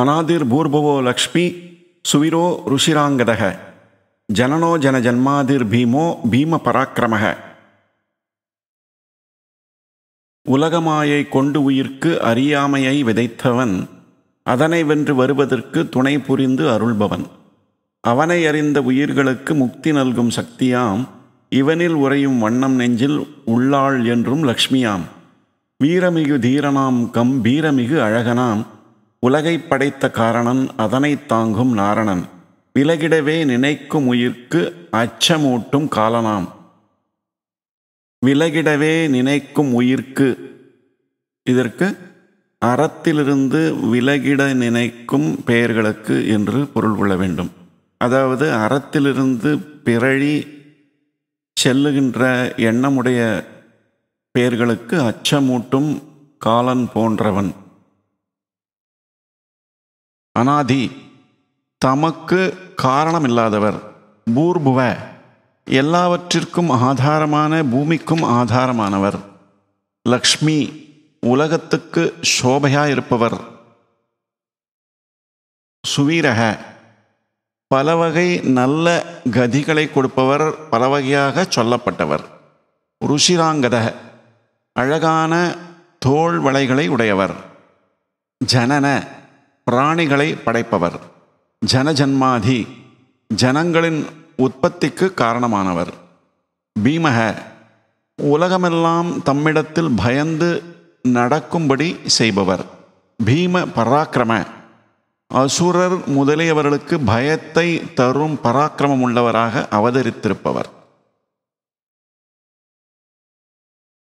அநாதிர் பூர்பவோ லக்ஷ்மி சுவிரோ ருஷிராங்கதக ஜனனோ ஜன ஜன்மாதிர் பீமோ பீம பராக்கிரமக உலகமாயை கொண்டு உயிர்க்கு அறியாமையை விதைத்தவன் அதனை வென்று வருவதற்கு துணை புரிந்து அருள்பவன் அவனை அறிந்த உயிர்களுக்கு முக்தி நல்கும் சக்தியாம் இவனில் உறையும் வண்ணம் நெஞ்சில் உள்ளாள் என்றும் லக்ஷ்மியாம் வீரமிகு தீரனாம் கம் வீரமிகு அழகனாம் உலகை படைத்த காரணன் அதனை தாங்கும் நாரணன் விலகிடவே நினைக்கும் உயிர்க்கு அச்சமூட்டும் காலனாம் விலகிடவே நினைக்கும் உயிர்க்கு இதற்கு அறத்திலிருந்து விலகிட நினைக்கும் பெயர்களுக்கு என்று பொருள் கொள்ள வேண்டும் அதாவது அறத்திலிருந்து பிறழி செல்லுகின்ற எண்ணமுடைய பெயர்களுக்கு அச்சமூட்டும் காலன் போன்றவன் அனாதி தமக்கு காரணம் இல்லாதவர் பூர்புவ எல்லாவற்றிற்கும் ஆதாரமான பூமிக்கும் ஆதாரமானவர் லக்ஷ்மி உலகத்துக்கு சோபையாக இருப்பவர் சுவீரக பலவகை நல்ல கதிகளை கொடுப்பவர் பலவகையாக சொல்லப்பட்டவர் ருஷிராங்கத அழகான தோல் வளைகளை உடையவர் ஜனன பிராணிகளை படைப்பவர் ஜனஜன்மாதி ஜனங்களின் உற்பத்திக்கு காரணமானவர் பீமக உலகமெல்லாம் தம்மிடத்தில் பயந்து நடக்கும்படி செய்பவர் பீம பராக்கிரம அசுரர் முதலியவர்களுக்கு பயத்தை தரும் பராக்கிரமம் உள்ளவராக அவதரித்திருப்பவர்